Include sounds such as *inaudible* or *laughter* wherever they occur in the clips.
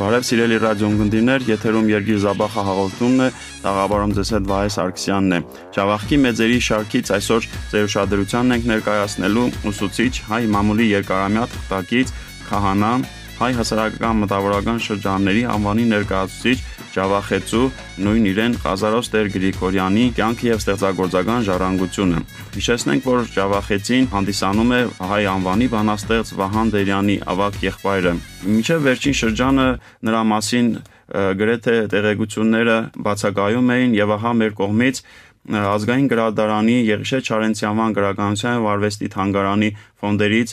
Բարև սիրելի ռադիոընկերներ, եթերում երկիր զաբախա հաղորդումն է, աղավարում ձեզ հետ Վահե Սարգսյանն է։ Ճավախքի մեծերի շարքից այսօր ձեր ուշադրությանն ենք ներկայացնելու ուսուցիչ հայ մամուլի երկարամյա թղթակից քահանա հայ հասարակական մտավորական շրջանների անվանի ներկայացուցիչ Ջավախեցու նույն իրեն Ղազարոս Տեր Գրիգորյանի կյանք եւ ստեղծագործական ժառանգությունը։ Հիշեցնենք, որ Ջավախեցին հանդիսանում է հայ անվանի բանաստեղծ Վահան Դերյանի ավակ եղբայրը։ Մինչև վերջին շրջանը նրա մասին գրեթե տեղեկությունները բացակայում էին եւ ահա մեր կողմից ազգային գրադարանի Եղիշե Չարենցյանյան գրականության վարվեստի թանգարանի ֆոնդերից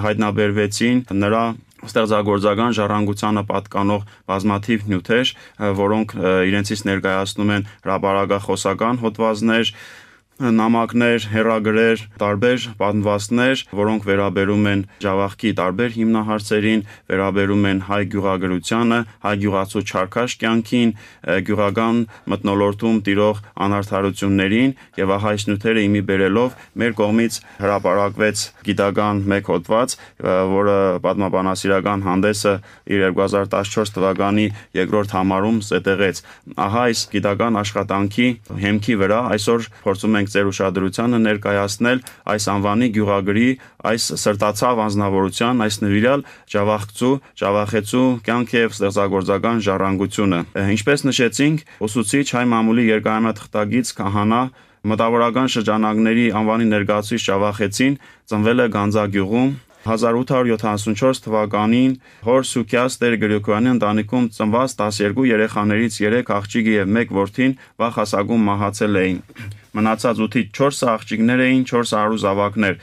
հայտնաբերվեցին նրա ստեղծագործական ժառանգությանը պատկանող բազմաթիվ նյութեր, որոնք իրենցից ներկայացնում են հրաբարագախոսական հոդվածներ, նամակներ, հերագրեր, տարբեր պատմվածներ, որոնք վերաբերում են Ջավախքի տարբեր հիմնահարցերին, վերաբերում են հայ գյուղագրությանը, հայ գյուղացու չարքաշ կյանքին, գյուղական մտնոլորտում տիրող անարդարություններին եւ ահա այս նյութերը իմի բերելով մեր կողմից հրապարակվեց գիտական մեկ հոդված, որը պատմաբանասիրական հանդեսը իր 2014 թվականի երկրորդ համարում զետեղեց։ Ահա այս գիտական աշխատանքի հիմքի վրա այսօր փորձում ենք եւ ծեր ուշադրությանը ներկայացնել այս անվանի գյուղագրի, այս սրտացավ անznավորության, այս նվիրալ Ջավախցու, Ջավախեցու կյանք եւ ստեղծագործական ժառանգությունը։ Ինչպես նշեցինք, ուսուցիչ հայ մամուլի երկարամյա քահանա մտավորական շրջանակների անվանի ներկայացուցիչ Ջավախեցին ծնվել է Գանձա գյուղում 1874 թվականին Հոր Սուկյաս Տեր Գրիգորյանի ընտանիքում ծնված 12 երեխաներից 3 աղջիկը եւ 1 որդին վաղ հասակում մահացել էին։ Մնացած 8-ից 4 աղջիկներ էին, 4 արու զավակներ,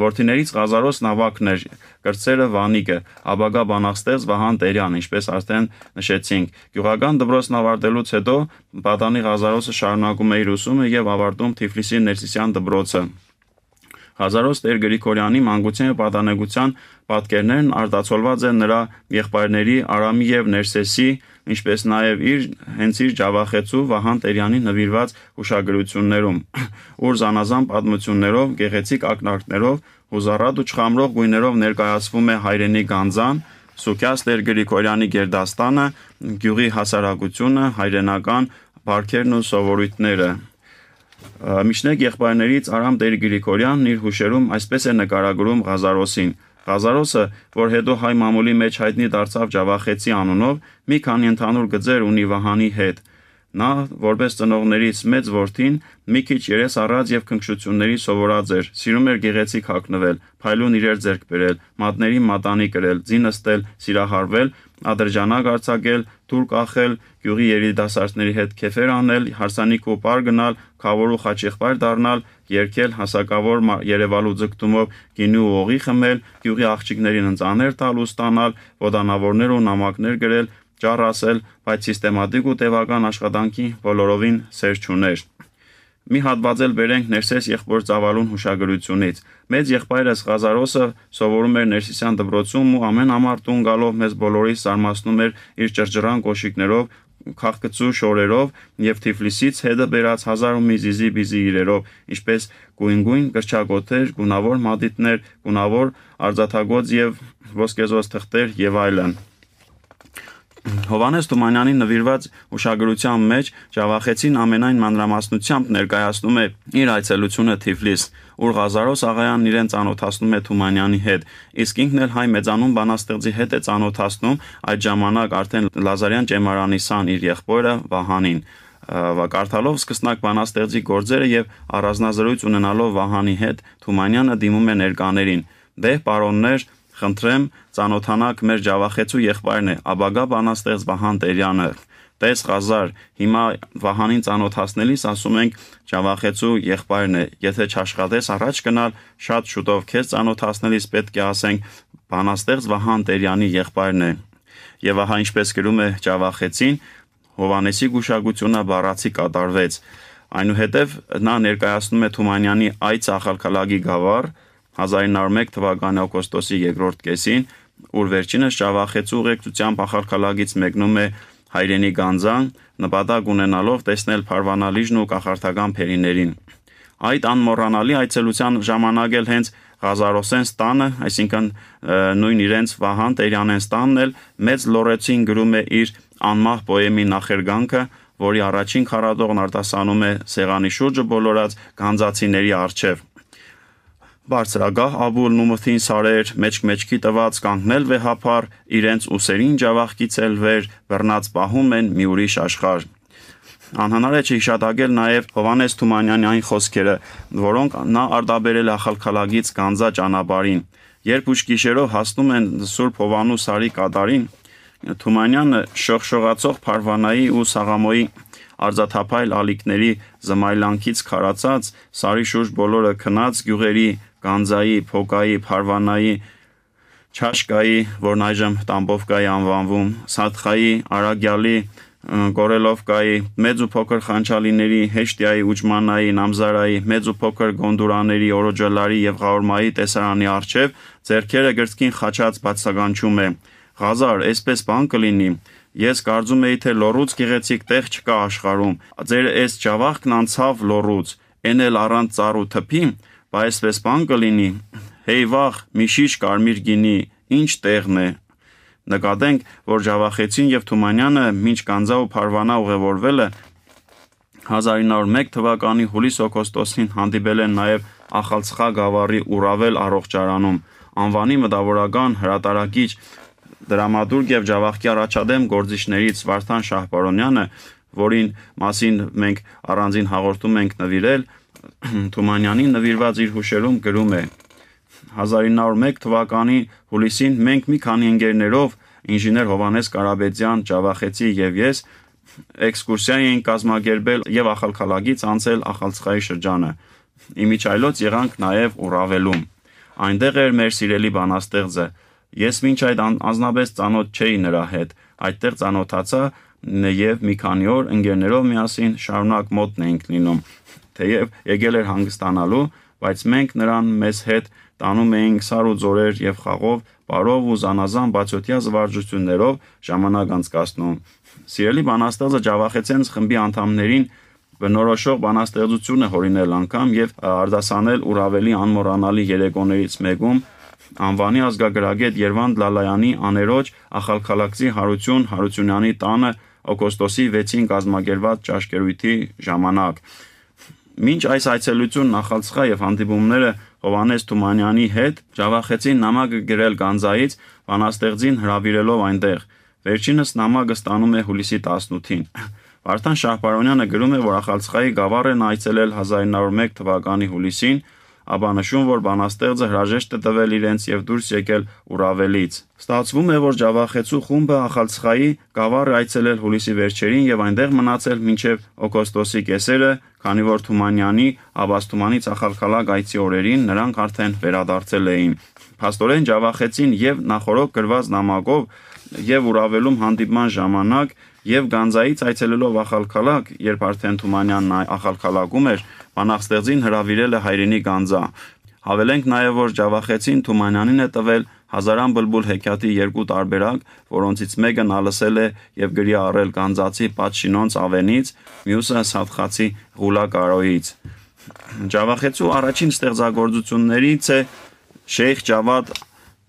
որդիներից Ղազարոս Նավակներ, կրծերը Վանիկը, Աբագա Բանաստեղծ Վահան Տերյան, ինչպես արդեն նշեցինք։ Գյուղական դպրոցն ավարտելուց հետո պատանի Ղազարոսը շարունակում է իր ուսումը եւ ավարտում Թիֆլիսի ներսիսյան դպրոցը։ Հազարոս Տեր Գրիգորյանի մանկության պատանեկության պատկերներն արտացոլված են նրա եղբայրների Արամի եւ Ներսեսի, ինչպես նաեւ իր հենց իր Ջավախեցու Վահան Տերյանի նվիրված հուշագրություններում, *clears throat* ուր զանազան պատմություններով, գեղեցիկ ակնարկներով, հուզառատ ու չխամրող գույներով ներկայացվում է հայրենի Գանձան, Սուքյաս Տեր Գրիգորյանի Գերդաստանը, գյուղի հասարակությունը, հայրենական բարքերն ու սովորույթները Միշնեկ եղբայրներից Արամ Տեր Գրիգորյանն իր հուշերում այսպես է նկարագրում Ղազարոսին. Ղազարոսը, որ հետո հայ մամուլի մեջ հայտնի դարձավ Ջավախեցի անունով, մի քանի ընդհանուր գծեր ունի Վահանի հետ։ Նա, որպես ծնողներից մեծ որդին, մի քիչ երես առած եւ քնքշությունների սովորած էր, սիրում էր գեղեցիկ հագնվել, փայլուն իրեր ձեռք բերել, մատներին մատանի կրել, ձին ըստել, սիրահարվել, ադրժանակ արձակել, թուրք ախել, գյուղի երիտասարդների հետ քեֆեր անել, հարսանիք ու պար գնալ, խավոր ու խաչեղբար դառնալ, երկել, հասակավոր Երևալու ձգտումով գինու ու օղի խմել, գյուղի աղջիկներին ընծաներ տալ ու ստանալ, ոդանավորներ ու նամակներ գրել, ճառ ասել, բայց սիստեմատիկ ու տևական աշխատանքի բոլորովին սեր չուներ։ Մի հատված էլ վերենք Ներսես եղբոր ծավալուն հուշագրությունից։ Մեծ եղբայրս Ղազարոսը սովորում էր Ներսիսյան դպրոցում ու ամեն ամարտուն գալով մեզ բոլորիս սարմացնում էր իր ճրջռան կոշիկներով, քաղկծու շորերով եւ Թիֆլիսից հետը բերած հազար ու մի զիզի բիզի իրերով, ինչպես գույնգույն գրչակոթեր, գունավոր մատիտներ, գունավոր արծաթագոծ եւ ոսկեզոս թղթեր եւ այլն։ Հովանես Թումանյանի նվիրված ուշագրության մեջ Ջավախեցին ամենայն մանրամասնությամբ ներկայացնում է իր այցելությունը Թիֆլիս, ուր Ղազարոս Աղայանն իրեն ծանոթացնում է Թումանյանի հետ, իսկ ինքն էլ հայ մեծանուն բանաստեղծի հետ է ծանոթացնում այդ ժամանակ արդեն Լազարյան ճեմարանի սան իր եղբորը Վահանին վակարտալով սկսնակ բանաստեղծի գործերը եւ առանձնազրույց ունենալով Վահանի հետ Թումանյանը դիմում է ներկաներին. «Դե, պարոններ, Խնդրեմ ծանոթանաք մեր Ջավախեցու եղբայրն է Աբագա բանաստեղծ Վահան Տերյանը։ Տես Ղազար, հիմա Վահանին ծանոթացնելիս ասում ենք Ջավախեցու եղբայրն է։ Եթե չաշխատես առաջ գնալ, շատ շուտով քեզ ծանոթացնելիս պետք է ասենք բանաստեղծ Վահան Տերյանի եղբայրն է։ Եվ ահա ինչպես գրում է Ջավախեցին, Հովանեսի գուշակությունը բառացի կատարվեց։ Այնուհետև նա ներկայացնում է Թումանյանի այ ցախալքալագի գավառ, 1901 թվականի օգոստոսի 2-րդ կեսին, ուր վերջինս Շավախեցու ուղեկցությամբ ախարքալագից մեկնում է հայրենի Գանձան, նպատակ ունենալով տեսնել Փարվանալիժն ու կախարդական փերիներին։ Այդ անմոռանալի այցելության ժամանակ էլ հենց Ղազարոսենց տանը, այսինքն նույն իրենց Վահան Տերյանենց տանն էլ մեծ լորեցին գրում է իր անմահ պոեմի նախերգանքը, որի առաջին քարադողն արտասանում է սեղանի շուրջը բոլորած գանձացիների արչև բարձրագահ աբուլ նումթին սարեր մեջք-մեջքի տված կանգնել վեհապար իրենց ուսերին ջավախքից ելվեր բռնած պահում են մի ուրիշ աշխարհ Անհնար է չհիշատակել նաև Հովանես Թումանյանի այն խոսքերը, որոնք նա արդաբերել ախալքալագից Գանձա ճանապարհին։ Երբ ուշ գիշերով հասնում են Սուրբ Հովանուս Սարի կատարին, Թումանյանը շողշողացող Փարվանայի ու Սաղամոյի արզաթափայլ ալիքների զմայլանքից քարացած, սարի շուրջ բոլորը քնած գյուղերի Կանզայի, Փոկայի, Փարվանայի, Չաշկայի, որն այժմ Տամբովկայի անվանվում, Սադխայի, Արագյալի, Կորելովկայի, մեծ ու փոքր խանչալիների, Հեշտիայի, Ուջմանայի, Նամզարայի, մեծ ու փոքր գոնդուրաների, Օրոջալարի եւ Ղարմայի տեսարանի արչեւ зерքերը գրծքին խաչած բացականչում է։ Ղազար, այսպես բան կլինի։ Ես կարծում էի, թե լոռուց գեղեցիկ տեղ չկա աշխարհում։ Ձեր այս ջավախքն անցավ լոռուց, այն էլ առանց ծառ ու թփի, Բա այսպես բան կլինի։ Հեյ վախ, մի շիշ կարմիր գինի, ի՞նչ տեղն է։ Նկատենք, որ Ջավախեցին եւ Թումանյանը մինչ Կանզա ու Փարվանա ուղևորվելը 1901 թվականի հուլիս-օգոստոսին հանդիպել են նաեւ Ախալցխա գավառի Ուրավել առողջարանում անվանի մտավորական հրատարակիչ դրամատուրգ եւ Ջավախքի առաջադեմ գործիչներից Վարդան Շահբարոնյանը, որին մասին մենք առանձին հաղորդում ենք նվիրել, Թումանյանին նվիրված իր հուշերում գրում է. 1901 թվականի հուլիսին մենք մի քանի ընկերներով ինժեներ Հովանես Կարաբեդյան, Ջավախեցի եւ ես էքսկուրսիա էին կազմակերպել եւ ախալքալագից անցել ախալցխայի շրջանը։ Իմիջայլոց եղանք նաեւ Ուրավելում։ Այնտեղ էր մեր սիրելի բանաստեղծը։ Ես ոչ այդ անznabես ծանոթ չէի նրա հետ, այդտեղ ծանոթացա եւ մի քանի օր ընկերներով միասին շարունակ մոտն էինք լինում թեև եկել էր հանգստանալու, բայց մենք նրան մեզ հետ տանում էինք սար ու ձորեր եւ խաղով, բարով ու զանազան բացյոտյա զվարճություններով ժամանակ անցկացնում։ Սիրելի բանաստեղծը Ջավախեցենց խմբի անդամներին բնորոշող բանաստեղծություն է հորինել անգամ եւ արդասանել ուր ավելի անմոռանալի երեկոներից մեկում անվանի ազգագրագետ Երվանդ Լալայանի աներոջ ախալքալակցի Հարություն Հարությունյանի տանը օգոստոսի 6-ին կազմակերպված ճաշկերույթի ժամանակ Մինչ այս այցելությունն Նախալցխա եւ հանդիպումները Հովանես Թումանյանի հետ Ջավախեցին նամակը գրել Գանձայից Վանաստեղծին հրավիրելով այնտեղ։ Վերջինս նամակը ստանում է հուլիսի 18-ին։ *clears throat* Վարդան Շահպարոնյանը գրում է, որ Ախալցխայի գավառն այցելել 1901 թվականի հուլիսին, ապա նշում, որ բանաստեղծը հրաժեշտ է տվել իրենց եւ դուրս եկել Ուրավելից։ Ստացվում է, որ Ջավախեցու խումբը Ախալցխայի գավառը այցելել հուլիսի վերջերին եւ այնտեղ մնացել մինչեւ օգոստոսի կեսերը, Քանի որ Թումանյանի Աբաստումանի ցախալքալա գայցի օրերին նրանք արդեն վերադարձել էին։ Փաստորեն Ջավախեցին եւ նախորոք գրված նամակով եւ ուրավելում հանդիպման ժամանակ եւ Գանձայից այցելելով Ախալքալակ, երբ արդեն Թումանյանն Ախալքալակում էր, Վանախստեղծին հրավիրել է հայրենի Գանձա։ Հավելենք նաեւ որ Ջավախեցին Թումանյանին է տվել Հազարան բլբուլ հեքիաթի երկու տարբերակ, որոնցից մեկը նա լսել է եւ գրի առել Կանզացի Պաչինոնց ավենից, մյուսը Սադխացի Ղուլակարոյից։ Ջավախեցու առաջին ստեղծագործություններից է Շեյխ Ջավադ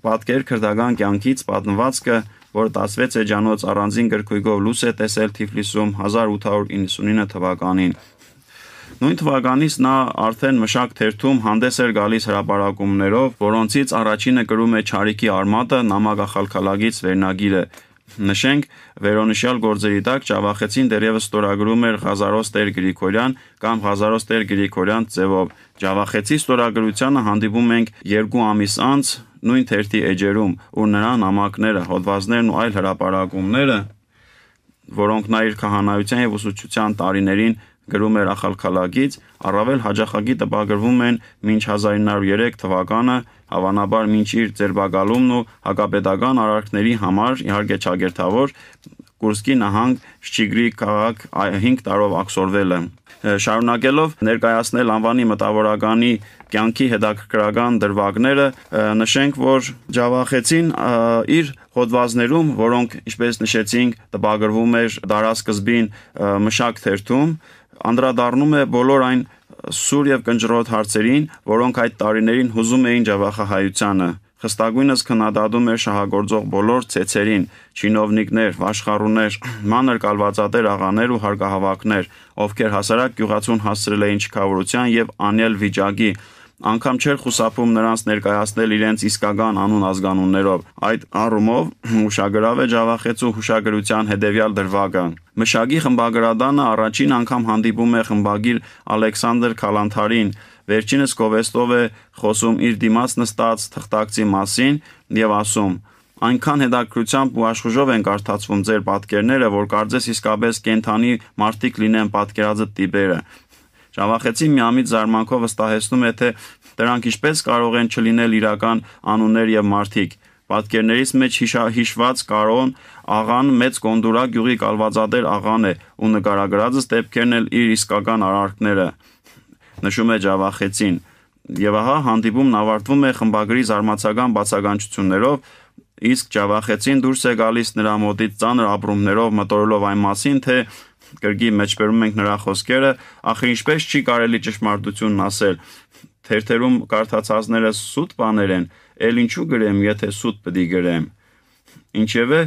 պատկեր քրդական կյանքից պատմվածքը, որ 16 էջանոց առանձին գրքույկով լույս է տեսել Թիֆլիսում 1899 թվականին։ Նույն թվականից նա արդեն մշակ թերթում հանդես էր գալիս հրապարակումներով, որոնցից առաջինը գրում է Չարիկի արմատը նամակախալքալագից վերնագիրը։ Նշենք, վերոնշյալ գործերի տակ Ճավախեցին դերևս ստորագրում էր Ղազարոս Տեր Գրիգորյան կամ Ղազարոս Տեր Գրիգորյան ձևով։ Ճավախեցի ստորագրությանը հանդիպում ենք 2 ամիս անց նույն թերթի էջերում, ու նրա նամակները, հոդվածներն ու այլ հրապարակումները, որոնք նա իր քահանայության եւ ուսուցչության տարիներին գրում էր Ախալքալագից, առավել հաջախակի տպագրվում են մինչ 1903 թվականը, հավանաբար մինչ իր ձերբակալումն ու հակապետական արարքների համար իհարկե ճագերտավոր Կուրսկի նահանգ Շչիգրի քաղաք 5 տարով աքսորվել է։ Շարունակելով ներկայացնել անվանի մտավորականի կյանքի հետաքրքրական դրվագները նշենք, որ Ջավախեցին իր հոդվածներում, որոնք ինչպես նշեցինք, տպագրվում էր դարաշրջին մշակ թերթում, անդրադառնում է բոլոր այն սուր եւ կնճռոտ հարցերին, որոնք այդ տարիներին հուզում էին Ջավախահայությանը խստագույնս քննադատում էր շահագործող բոլոր ցեցերին, չինովնիկներ, աշխարհուներ, մանր կալվածատեր աղաներ ու հարգահավաքներ, ովքեր հասարակ գյուղացուն հասցրել էին չքավորության եւ անյել վիճակի, անգամ չէր խուսափում նրանց ներկայացնել իրենց իսկական անուն ազգանուններով։ Այդ առումով հուշագրավ է Ջավախեցու հուշագրության հետևյալ դրվագը։ Մշակի խմբագրադանը առաջին անգամ հանդիպում է խմբագիր Ալեքսանդր Կալանթարին, վերջինս Կովեստով է խոսում իր դիմաց նստած թղթակցի մասին եւ ասում. Այնքան հետաքրությամբ ու աշխուժով են կարդացվում ձեր պատկերները, որ կարծես իսկապես կենթանի մարդիկ լինեն պատկերազդ տիպերը։ Շավախեցին միամիտ զարմանքով վստահեցնում է, թե դրանք ինչպես կարող են չլինել իրական անուններ եւ մարդիկ։ Պատկերներից մեջ հիշա, հիշված Կարոն աղան մեծ կոնդուրա գյուղի կալվածադեր աղան է ու նկարագրած ստեպքերն էլ իր իսկական արարքները նշում է Ջավախեցին։ Եվ ահա հանդիպումն ավարտվում է խմբագրի զարմացական բացականչություններով, իսկ Ջավախեցին դուրս է գալիս նրա մոտից ծանր ապրումներով մտորելով այն մասին, թե գրքի մեջբերում ենք նրա խոսքերը, ախ ինչպես չի կարելի ճշմարտությունն ասել։ Թերթերում կարդացածները սուտ բաներ են, ել ինչու գրեմ, եթե սուտ պդի գրեմ։ Ինչևէ,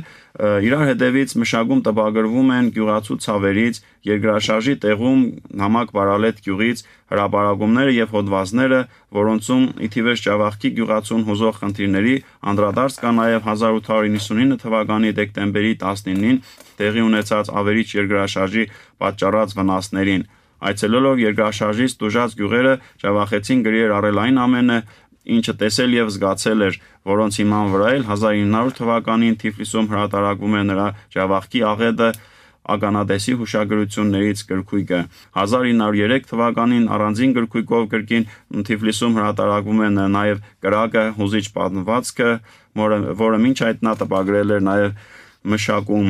իրար հետևից մշակում տպագրվում են գյուղացու ցավերից, երկրաշարժի տեղում նամակ բարալետ գյուղից հրապարակումները եւ հոդվածները, որոնցում ի թիվեր Ճավախքի գյուղացուն հուզող խնդիրների անդրադարձ կա նաեւ 1899 թվականի դեկտեմբերի 19-ին տեղի ունեցած ավերիչ երկրաշարժի պատճառած վնասներին։ Այցելելով երկրաշարժից դժուժած գյուղերը, Ճավախեցին գրի էր առել այն ամենը, ինչը տեսել եւ զգացել էր, որոնց հիման վրա էլ 1900 թվականին Թիֆլիսում հրատարակվում է նրա Ջավախքի աղետը ականադեսի հուշագրություններից գրքույկը 1903 թվականին առանձին գրքույկով գրքին Թիֆլիսում հրատարակվում է նաև գրակը հուզիչ պատմվածքը որը որը ոչ այդ նա տպագրել էր նաև մշակում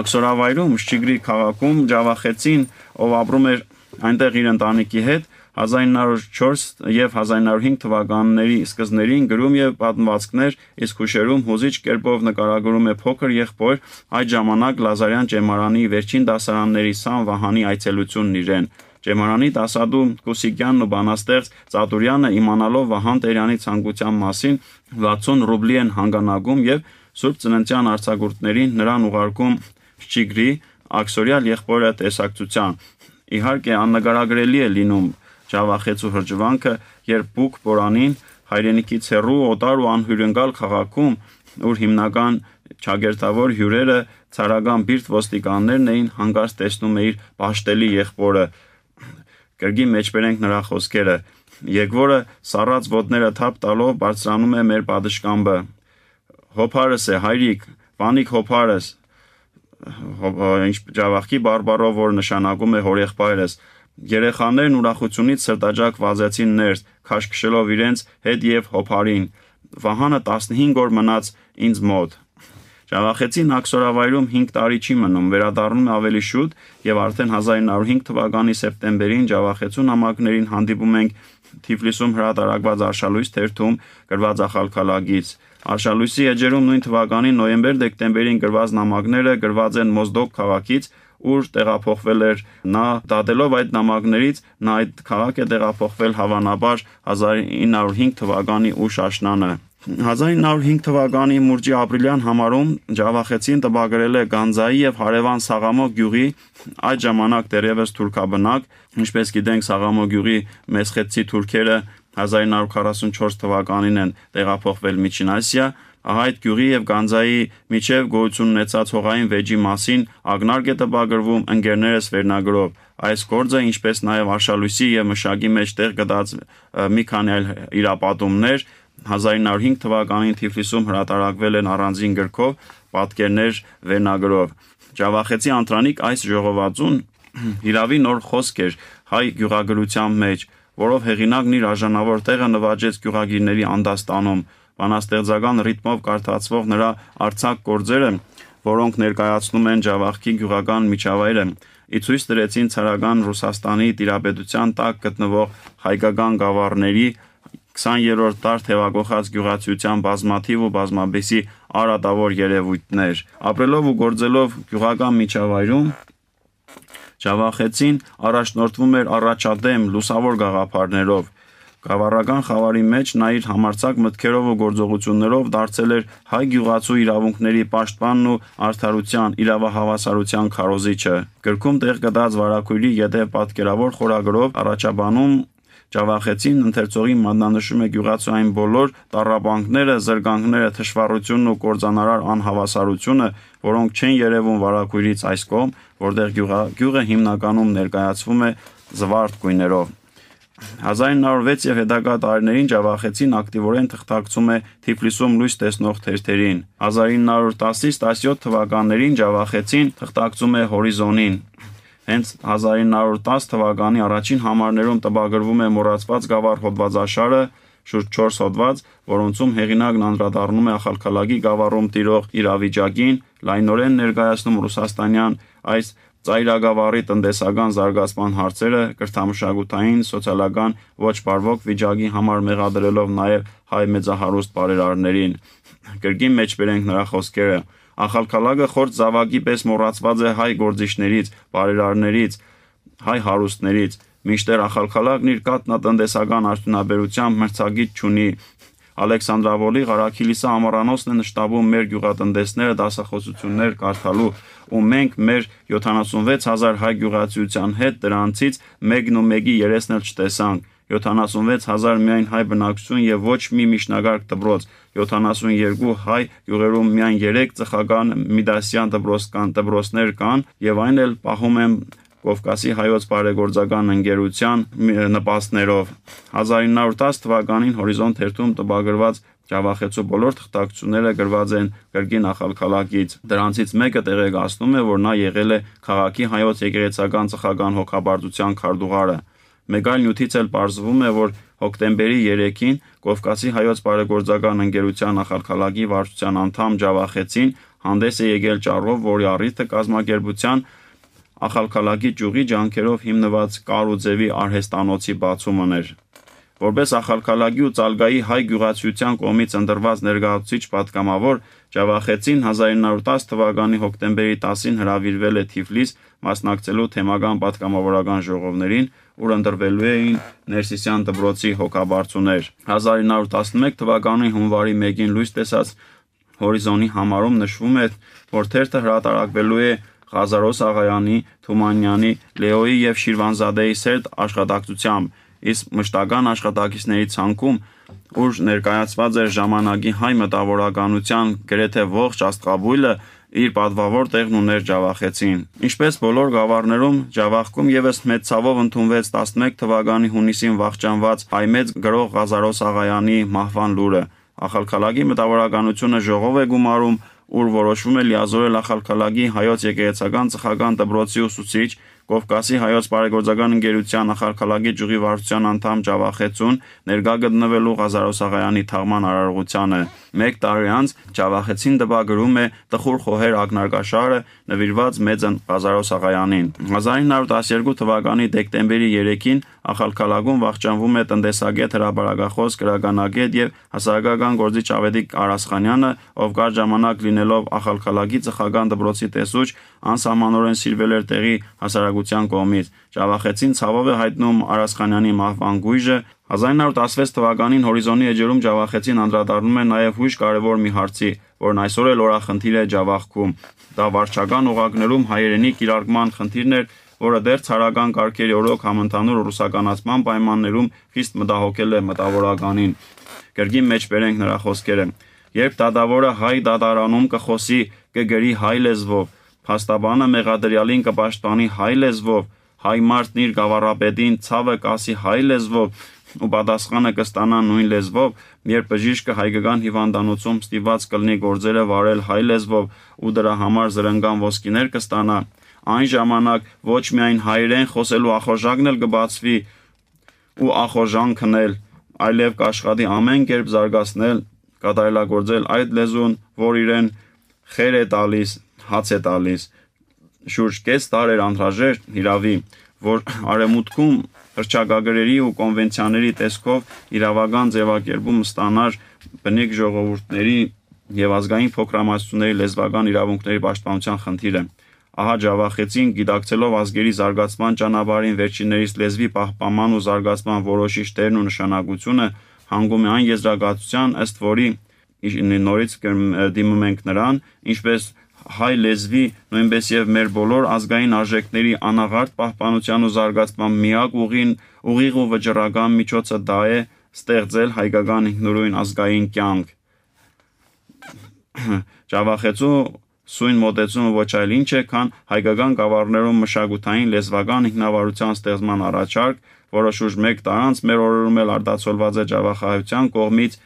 աքսորավայրում շիգրի քաղաքում ջավախեցին ով ապրում էր այնտեղ իր ընտանիքի հետ 1904 եւ 1905 թվականների սկզբներին գրում եւ պատմվածքներ, իսկ հուշերում հուզիչ կերպով նկարագրում է փոքր եղբոր այդ ժամանակ Լազարյան Ջեմարանի վերջին դասարանների Սան Վահանի այցելությունն իրեն։ Ջեմարանի դասադու Կուսիկյանն ու բանաստեղծ Ծատուրյանը իմանալով Վահան Տերյանի ցանկության մասին 60 ռուբլի են հանգանակում եւ Սուրբ Ծննդյան արྩագուրտներին նրան ուղարկում Շչիգրի աքսորիալ եղբորը տեսակցության։ Իհարկե աննկարագրելի է լինում ջավախեց ու հրջվանքը, երբ Բուկ Պորանին հայրենիքից հեռու օտար ու անհյուրընկալ քաղաքում, ուր հիմնական ճագերտավոր հյուրերը ցարական բիրտ ոստիկաններն էին հանգարց տեսնում էիր աշտելի եղբորը կրկի մեջբերենք նրա խոսքերը Եկվորը սառած ոտները թափ տալով բարձրանում է մեր պատշգամբը հոփարս է հայրիկ վանիկ հոփարս ինչ ճավախքի բարբարով որ նշանակում է հորեղբայրս Երեխաներն ուրախությունից սրտաճակ վազեցին ներս, քաշքշելով իրենց հետ եւ հոփարին։ Վահանը 15 օր մնաց ինձ մոտ։ Ճավախեցին Աքսորավայրում 5 տարի չի մնում, վերադառնում է ավելի շուտ եւ արդեն 1905 թվականի սեպտեմբերին Ճավախեցու նամակներին հանդիպում ենք Թիֆլիսում հրատարակված Արշալույս թերթում գրված ախալքալագից։ Արշալույսի էջերում նույն թվականի նոյեմբեր-դեկտեմբերին գրված նամակները գրված են Մոզդոկ քաղաքից ուր տեղափոխվել էր նա դատելով այդ նամակներից նա այդ քաղաք է տեղափոխվել հավանաբար 1905 թվականի ուշ աշնանը 1905 թվականի մուրջի ապրիլյան համարում Ջավախեցին տպագրել է Գանձայի եւ Հարևան Սաղամո գյուղի այդ ժամանակ դերևս թուրքաբնակ, ինչպես գիտենք Սաղամո գյուղի Մեսխեցի թուրքերը 1944 թվականին են տեղափոխվել Միջին Ասիա, Ահայտ գյուղի եւ Գանձայի միջև գոյություն ունեցած հողային վեճի մասին ագնարգ է տպագրվում ընկերներս վերնագրով։ Այս գործը, ինչպես նաեւ Արշալույսի եւ Մշակի մեջ տեղ գտած մի քանի այլ իրապատումներ 1905 թվականին Թիֆլիսում հրատարակվել են առանձին գրքով պատկերներ վերնագրով։ Ջավախեցի Անտրանիկ այս ժողովածուն իրավի նոր խոսք էր հայ գյուղագրության մեջ, որով հեղինակն իր արժանավոր տեղը նվաճեց գյուղագիրների անդաստանում բանաստեղծական ռիթմով կարդացվող նրա արցակ գործերը, որոնք ներկայացնում են Ջավախքի գյուղական միջավայրը, ի ցույց դրեցին ցարական Ռուսաստանի տիրապետության տակ գտնվող հայկական գավառների 20-րդ դար թևակողած գյուղացիության բազմաթիվ ու բազմաբեսի արատավոր երևույթներ, ապրելով ու գործելով գյուղական միջավայրում Ջավախեցին առաջնորդվում էր առաջադեմ լուսավոր գաղափարներով, Գավառական խավարի մեջ նա իր համարցակ մտքերով ու գործողություններով դարձել էր հայ գյուղացու իրավունքների պաշտպանն ու արդարության իրավահավասարության քարոզիչը։ Գրքում տեղ գտած վարակույրի յետև պատկերավոր խորագրով առաջաբանում Ջավախեցին ընթերցողի մատնանշում է գյուղացու այն բոլոր տարապանքները, զրկանքները, թշվառությունն ու կորցանարար անհավասարությունը, որոնք չեն երևում վարակույրից այս կողմ, որտեղ գյուղը հիմնականում ներկայացվում է զվարթ գույներով։ 1906 եւ հետագա տարիներին Ջավախեցին ակտիվորեն թղթակցում է Թիֆլիսում լույս տեսնող թերթերին։ 1910-ից 17 թվականներին Ջավախեցին թղթակցում է Հորիզոնին։ Հենց 1910 թվականի առաջին համարներում տպագրվում է մոռացված գավառ հոդվածաշարը, շուրջ 4 հոդված, որոնցում հեղինակն անդրադառնում է ախալքալագի գավառում տիրող իրավիճակին, լայնորեն ներկայացնում ռուսաստանյան այս Ծայրագավառի տնտեսական զարգացման հարցերը կրթամշակութային, սոցիալական ոչ բարվոք վիճակի համար մեղադրելով նաև հայ մեծահարուստ բարերարներին։ Գրքի մեջ բերենք նրա խոսքերը. Ախալքալակը խորտ զավակի պես մոռացված է հայ գործիչներից, բարերարներից, հայ հարուստներից։ Մինչդեռ ախալքալակն իր կատնատնտեսական արդյունաբերությամբ մրցակից չունի, Ալեքսանդրավոլի Ղարաքիլիսա ամառանոցն է նշտաբում մեր գյուղատնտեսները դասախոսություններ կարդալու ու մենք մեր 76000 հայ գյուղացիության հետ դրանցից մեկն ու մեկի 30-ն էլ չտեսանք 76000 միայն հայ բնակություն եւ ոչ մի միջնագարք դպրոց 72 հայ յուղերում միայն 3 ծխական միդասյան դպրոց կան դպրոցներ կան եւ այն էլ պահում են Կովկասի հայոց բարեգործական ընկերության նպաստներով 1910 թվականին Հորիզոն թերթում տպագրված Ջավախեցու բոլոր թղթակցությունները գրված են գրքի նախալքալակից։ Դրանցից մեկը տեղեկացնում է, որ նա եղել է քաղաքի հայոց եկեղեցական ծխական հոգաբարձության քարտուղարը։ Մեկ այլ նյութից էլ պարզվում է, որ հոկտեմբերի 3-ին Կովկասի հայոց բարեգործական ընկերության նախալքալակի վարչության անդամ Ջավախեցին հանդես է եկել ճառով, որի առիթը կազմակերպության Ախալքալակի ճյուղի ջանքերով հիմնված կարուձևի արհեստանոցի բացումն էր։ Որպես Ախալքալակի ու Ծալգայի հայ գյուղացիության կողմից ընդրված ներկայացուցիչ պատգամավոր Ջավախեցին 1910 թվականի հոկտեմբերի 10-ին հրավիրվել է Թիֆլիս մասնակցելու թեմական պատգամավորական ժողովներին, որ ընդրվելու էին Ներսիսյան դպրոցի հոգաբարձուներ։ 1911 թվականի հունվարի 1-ին լույս տեսած հորիզոնի համարում նշվում է, որ թերթը հրատարակվելու է Ղազարոս Աղայանի, Թումանյանի, Լեոյի եւ Շիրվանզադեի սերտ աշխատակցությամբ, իսկ մշտական աշխատակիցների ցանկում, ուր ներկայացված էր ժամանակի հայ մտավորականության գրեթե ողջ աստղաբույլը, իր պատվավոր տեղն ուներ Ջավախեցին։ Ինչպես բոլոր գավառներում, Ջավախքում եւս մեծ ցավով ընդունվեց 11 թվականի հունիսին վախճանված հայ մեծ գրող Ղազարոս Աղայանի մահվան լուրը։ Ախալքալագի մտավորականությունը ժողով է գումարում ուր որոշվում է լիազորել ախալքալագի հայոց եկեղեցական ծխական դպրոցի ուսուցիչ Կովկասի հայոց բարեգործական ընկերության նախարքալագի ճյուղի վարչության անդամ Ջավախեցուն ներկա գտնվելու Ղազարոսաղայանի թաղման արարողությանը։ 1 տարի անց Ջավախեցին տպագրում է տխուր խոհեր ակնարկաշարը նվիրված մեծն Ղազարոսաղայանին։ 1912 թվականի դեկտեմբերի 3-ին Ախալքալագում վաղճանվում է տնտեսագետ հրաբարագախոս գրականագետ եւ հասարակական գործիչ Ավետիկ Արասխանյանը, ով կար ժամանակ լինելով Ախալքալագի ծխական դպրոցի տեսուչ անսահմանորեն սիրվել էր տեղի հասարակության կողմից։ Ջավախեցին ցավով է հայտնում Արասխանյանի մահվան գույժը։ 1916 թվականին հորիզոնի էջերում Ջավախեցին անդրադառնում է նաև հույժ կարևոր մի հարցի, որն այսօր էլ օրախնդիր է Ջավախքում։ Դա վարչական օղակներում հայերենի կիրարկման խնդիրն էր, որը դեռ ցարական կարգերի օրոք համընդհանուր ռուսականացման պայմաններում խիստ մտահոգել է մտավորականին։ Գրքի մեջ բերենք նրա խոսքերը։ Երբ դատավորը հայ դատարանում կխոսի, կգրի հայ լեզվով, Փաստաբանը մեղադրյալին կպաշտպանի հայ լեզվով, հայ մարդն իր գավառապետին ցավը կասի հայ լեզվով ու պատասխանը կստանա նույն լեզվով, երբ բժիշկը հայկական հիվանդանոցում ստիված կլնի գործերը վարել հայ լեզվով ու դրա համար զրնգան ոսկիներ կստանա, այն ժամանակ ոչ միայն հայերեն խոսելու ախորժակն էլ կբացվի ու ախորժան քնել, այլև կաշխատի ամեն կերպ զարգացնել, կատարելագործել այդ լեզուն, որ իրեն խեր է տալիս հաց է տալիս շուրջ կես տարեր անհրաժեշտ իրավի, որ արևմուտքում հրճագագրերի ու կոնվենցիաների տեսքով իրավական ձևակերպում ստանար բնիկ ժողովուրդների եւ ազգային փոքրամասնությունների լեզվական իրավունքների պաշտպանության խնդիրը։ Ահա Ջավախեցին գիտակցելով ազգերի զարգացման ճանապարհին վերջիններից լեզվի պահպանման ու զարգացման որոշիչ դերն ու նշանակությունը հանգում է այն եզրակացության, ըստ որի նորից դիմում ենք նրան, ինչպես հայ լեզվի, նույնպես եւ մեր բոլոր ազգային արժեքների անաղարտ պահպանության ու զարգացման միակ ուղին ուղիղ ու վճռական միջոցը դա է ստեղծել հայկական ինքնուրույն ազգային կյանք։ *clears throat* Ճավախեցու Սույն մոտեցումը ոչ այլ ինչ է, քան հայկական գավառներում մշակութային լեզվական ինքնավարության ստեղծման առաջարկ, որը շուշ 1 տարանց մեր օրերում էլ արդացոլված է ճավախահայության կողմից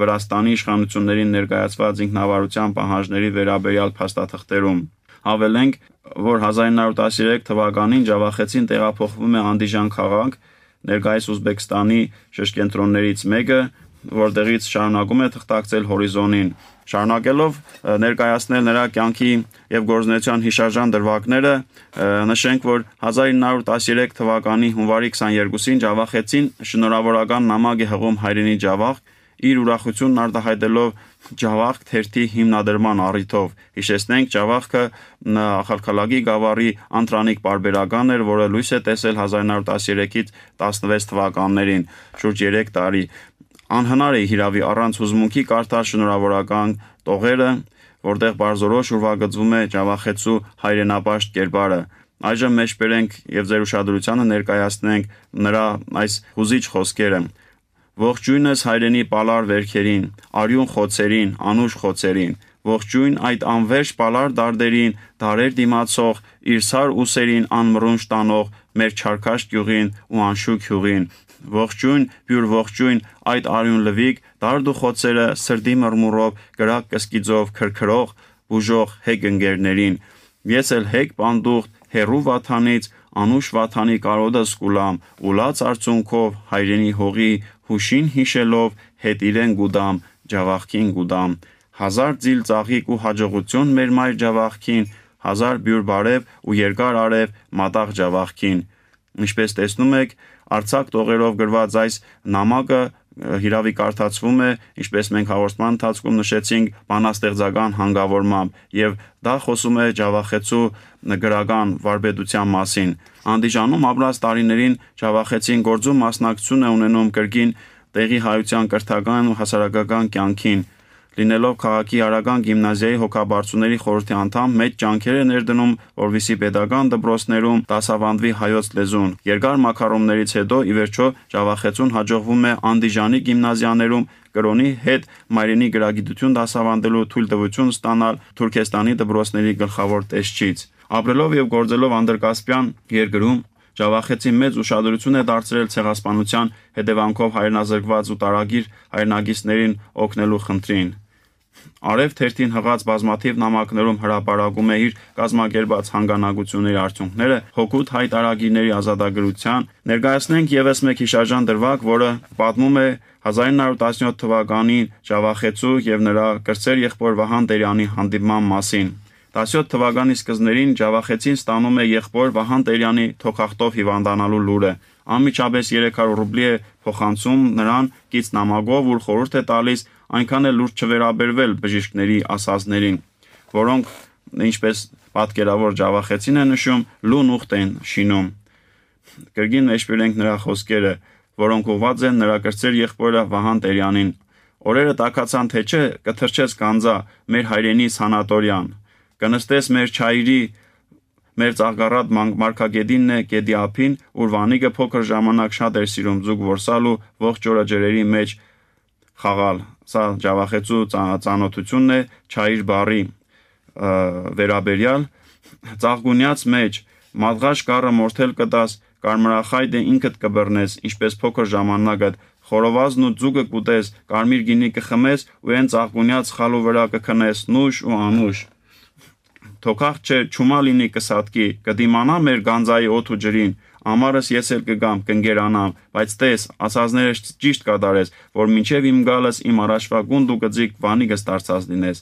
Վրաստանի իշխանություններին ներկայացված ինքնավարության պահանջների վերաբերյալ փաստաթղթերում։ Հավելենք, որ 1913 թվականին Ջավախեցին տեղափոխվում է Անդիժան քաղաք, ներկայիս Ուզբեկստանի շրջենտրոններից մեկը, որտեղից շարունակում է թղթակցել հորիզոնին։ Շարունակելով ներկայացնել նրա կյանքի եւ գործնեության հիշարժան դրվագները, նշենք, որ 1913 թվականի հունվարի 22-ին Ջավախեցին շնորհավորական նամակ է հղում հայրենի Ջավախ իր ուրախությունն արտահայտելով Ջավախ թերթի հիմնադրման առիթով։ Հիշեցնենք Ջավախը Ախալքալագի գավառի Անտրանիկ բարբերական էր, որը լույս է տեսել 1913-ից 16 թվականներին, շուրջ 3 տարի։ Անհնար է հիրավի առանց հուզմունքի կարդալ շնորհավորական տողերը, որտեղ բարձորոշ ուրվագծվում է Ջավախեցու հայրենապաշտ կերպարը։ Այժմ մեջբերենք եւ ձեր ուշադրությանը ներկայացնենք նրա այս հուզիչ խոսքերը։ Ողջույնս հայրենի պալար վերքերին, արյուն խոցերին, անուշ խոցերին, ողջույն այդ անվերջ պալար դարդերին, դարեր դիմացող, իր սար ուսերին անմռունջ տանող մեր չարքաշ գյուղին ու անշուք հյուղին։ Ողջույն, յուր ողջույն այդ արյուն լվիկ, դարդ ու խոցերը սրդի մռմուրով, գրակ կսկիձով քրքրող, բուժող հեգ ընկերներին։ Ես էլ հեգ բանդուղ հերու վաթանից անուշ վաթանի կարոդը սկուլամ, ուլաց արցունքով հայրենի հողի հուշին հիշելով հետ իրեն գուդամ, ջավախքին գուդամ, հազար ձիլ ծաղիկ ու հաջողություն մեր մայր ջավախքին, հազար բյուր բարև ու երկար արև մատաղ ջավախքին։ Ինչպես տեսնում եք, արցակ տողերով գրված այս նամակը հիրավի կարդացվում է, ինչպես մենք հաղորդման ընթացքում նշեցինք, բանաստեղծական հանգավորմամբ եւ դա խոսում է Ջավախեցու գրական վարպետության մասին։ Անդիժանում ապրած տարիներին Ջավախեցին գործում մասնակցություն է ունենում կրկին տեղի հայության կրթական ու հասարակական կյանքին։ Լինելով քաղաքի Արական գիմնազիայի հոգաբարձուների խորհրդի անդամ, մեծ ջանքեր է ներդնում, որովհետև pedagogan դպրոցներում դասավանդվի հայոց լեզուն։ Երկար մակարոններից հետո ի վերջո Ջավախեցուն հաջողվում է Անդիժանի գիմնազիաներում կրոնի հետ մայրենի գրագիտություն դասավանդելու թույլտվություն ստանալ Թուրքեստանի դպրոցների գլխավոր տեսչից։ Ապրելով եւ գործելով անդրկասպյան երկրում Ջավախեցի մեծ ուշադրություն է դարձրել ցեղասպանության հետևանքով հայրենազրկված ու տարագիր հայրենագիստներին օգնելու խնդրին։ Արև թերթին հղած բազմաթիվ նամակներում հրապարակում է իր կազմակերպած հանգանակությունների արդյունքները հոգուտ հայ տարագիրների ազատագրության։ Ներկայացնենք եւս մեկ հիշաժան դրվագ, որը պատմում է 1917 թվականին Ջավախեցու եւ նրա կրծեր եղբոր Վահան Տերյանի հանդիպման մասին։ 17 թվականի սկզբներին Ջավախեցին ստանում է եղբոր Վահան Տերյանի թոքախտով հիվանդանալու լուրը։ Անմիջապես 300 ռուբլի է փոխանցում նրան կից նամակով, որ խորհուրդ է տալիս այնքան էլ լուրջ չվերաբերվել բժիշկների ասածներին, որոնք ինչպես պատկերավոր Ջավախեցին է նշում, լուն ուխտ են շինում։ Կրկին մեջբերենք նրա խոսքերը, որոնք ուված են նրա կրծեր եղբորը Վահան Տերյանին։ Օրերը տակացան թե չէ, կթրջես կանձա մեր հայրենի սանատորիան։ Կնստես մեր ճայրի մեր ցաղգարատ մարգագեդինն է գեդի ափին, որ վանիկը փոքր ժամանակ շատ էր սիրում զուգ որսալ ու ողջ օրը ջրերի մեջ խաղալ։ Սա ջավախեցու ծանոթությունն է ճայր բարի վերաբերյալ ցաղգունյաց մեջ մադղաշ կարը մորթել կտաս կարմրախայտը ինքդ կբռնես ինչպես փոքր ժամանակդ խորովազն ու ձուկը կուտես կարմիր գինի կխմես ու այն ցաղգունյաց խալու վրա կքնես նուշ ու անուշ թոքախ չէ ճումա լինի կսատկի կդիմանա մեր գանձայի օդ ու ջրին ամառս ես էլ կգամ կընկերանամ բայց տես ասածներս ճիշտ կդարես որ մինչև իմ գալս իմ առաջվա գունդ ու գծիկ վանի կստարցած լինես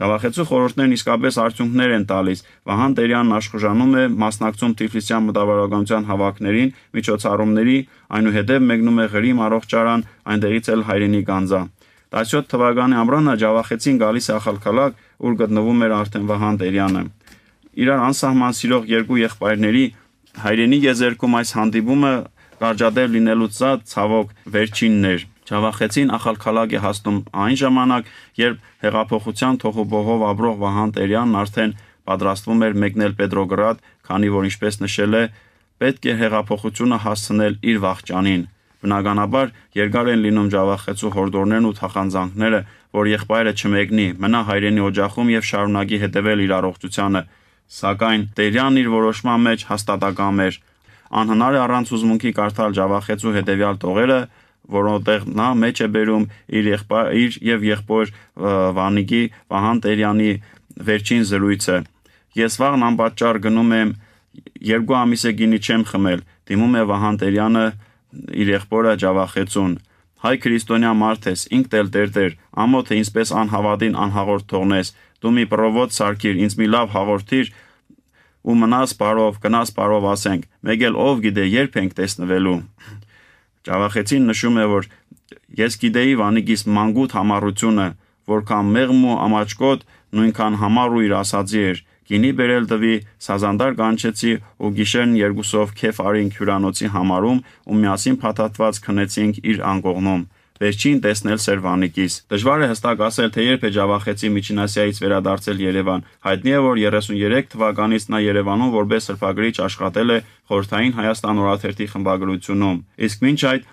Շավախեցու խորհուրդներն իսկապես արդյունքներ են տալիս։ Վահան Տերյանն աշխուժանում է մասնակցում Տիֆլիսյան մտավարականության հավաքներին, միջոցառումների, այնուհետև մեկնում է Ղրիմ առողջարան, այնտեղից էլ հայրենի Գանձա։ 17 թվականի ամռանը Ջավախեցին գալիս է Ախալքալակ, ուր գտնվում էր արդեն Վահան Տերյանը։ Իրար անսահման սիրող երկու եղբայրների հայրենի եզերքում այս հանդիպումը կարճադեպ լինելուց ցավոք վերջինն էր։ Չավախեցին ախալքալագի հաստում այն ժամանակ, երբ հեղափոխության թողուբողով ապրող Վահան Տերյանն արդեն պատրաստվում էր մեկնել Պետրոգրադ, քանի որ ինչպես նշել է, պետք է հեղափոխությունը հասցնել իր վաղճանին։ Բնականաբար երկար են լինում Ջավախեցու հորդորներն ու թախանձանքները, որ եղբայրը չմեկնի, մնա հայրենի օջախում եւ շարունակի հետևել իր առողջությանը, սակայն Տերյան իր որոշման մեջ հաստատակամ էր։ Անհնար է առանց ուզմունքի կարդալ Ջավախեցու հետևյալ տողերը, որոնտեղ նա մեջ է բերում իր եղբայր իր եւ եղբոր Վանիկի Վահան Տերյանի վերջին զրույցը։ Ես վաղն անպատճառ գնում եմ երկու ամիս է գինի չեմ խմել։ Դիմում է Վահան Տերյանը իր եղբորը Ջավախեցուն հայ քրիստոնյա մարդ ես ինքդ էլ դերդեր ամոթը ինչպես անհավատին անհաղորդ թողնես դու մի պրովոտ սարքիր ինձ մի լավ հաղորդիր ու մնաս բարով գնաս բարով ասենք մեկ էլ ով գիտե երբ ենք տեսնվելու Ջավախեցին նշում է որ ես գիտեի Վանիգիս մանգուտ համառությունը որքան մեղմ ու ամաչկոտ նույնքան համառ ու իր ասածի էր գինի բերել տվի, սազանդար կանչեցի ու գիշերն երկուսով քեֆ արին հյուրանոցի համարում ու միասին փաթաթված քնեցինք իր անկողնում։ Վերջին տեսնել Սերվանիկիս։ Դժվար է հստակ ասել, թե երբ է Ջավախեցի Միջինասիայից վերադարձել Երևան։ Հայտնի է, որ 33 թվականից նա Երևանում որպես սրբագրիչ աշխատել է Խորհրդային Հայաստան օրաթերթի խմբագրությունում։ Իսկ մինչ այդ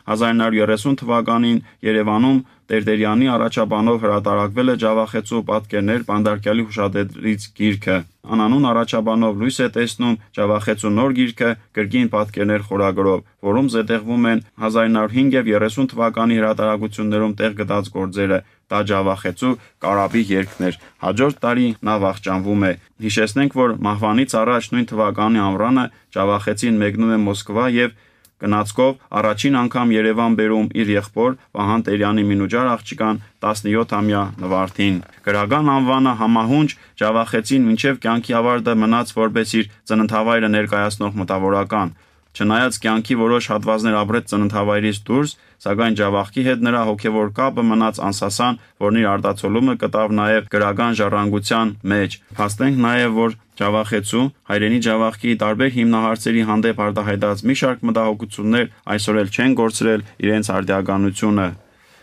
1930 թվականին Երևանում Տերտերյանի առաջաբանով հրատարակվել է Ջավախեցու պատկերներ Բանդարկյալի հուշադրից գիրքը։ Անանուն առաջաբանով լույս է տեսնում Ջավախեցու նոր գիրքը Գրգին պատկերներ խորագրով, որում զետեղվում են 1905 եւ 30 թվականի հրատարակություններում տեղ գտած գործերը, դա Ջավախեցու Կարաբի երկներ։ Հաջորդ տարի նա վախճանվում է։ Հիշեցնենք, որ մահվանից առաջ նույն թվականի ամռանը Ջավախեցին մեկնում է Մոսկվա եւ Գնացքով առաջին անգամ Երևան բերում իր եղբոր Վահան Տերյանի Մինուջար աղջկան 17-ամյա Նվարդին։ Գրական անվանը համահունչ Ջավախեցին ոչ միայն կյանքի ավարտը մնաց որպես իր ծննդավայրը ներկայացնող մտավորական Չնայած կյանքի որոշ հատվածներ ապրեց ծննդավայրից դուրս, սակայն Ջավախքի հետ նրա հոգևոր կապը մնաց անսասան, որն իր արտացոլումը կտավ նաև գրական ժառանգության մեջ։ Փաստենք նաև, որ Ջավախեցու հայրենի Ջավախքի տարբեր հիմնահարցերի հանդեպ արտահայտած մի շարք մտահոգություններ այսօր էլ չեն գործրել իրենց արդիականությունը։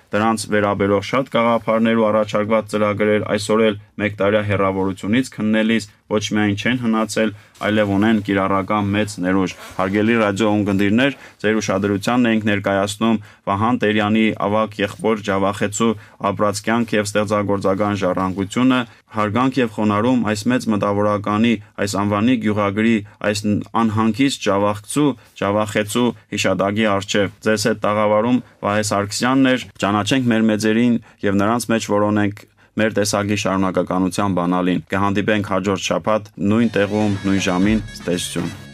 Դրանց վերաբերող շատ գաղափարներ ու առաջարկված ծրագրեր այսօր էլ մեկ տարյա հերավորությունից քննելիս ոչ միայն չեն հնացել, այլև ունեն կիրառական մեծ ներուժ։ Հարգելի ռադիոընկերներ, ձեր ուշադրությանն ենք ներկայացնում Վահան Տերյանի ավակ եղբոր Ջավախեցու ապրած կյանք եւ ստեղծագործական ժառանգությունը, հարգանք եւ խոնարհում այս մեծ մտավորականի, այս անվանի գյուղագրի, այս անհանգից Ջավախցու, Ջավախեցու հիշադակի արժեվ։ Ձեզ հետ տաղավարում Վահե Սարգսյանն էր։ Ճանաչենք մեր մեծերին եւ նրանց մեջ որոնենք մեր տեսակի շարունակականության բանալին։ Կհանդիպենք հաջորդ շաբաթ նույն տեղում, նույն ժամին, ցտեսություն։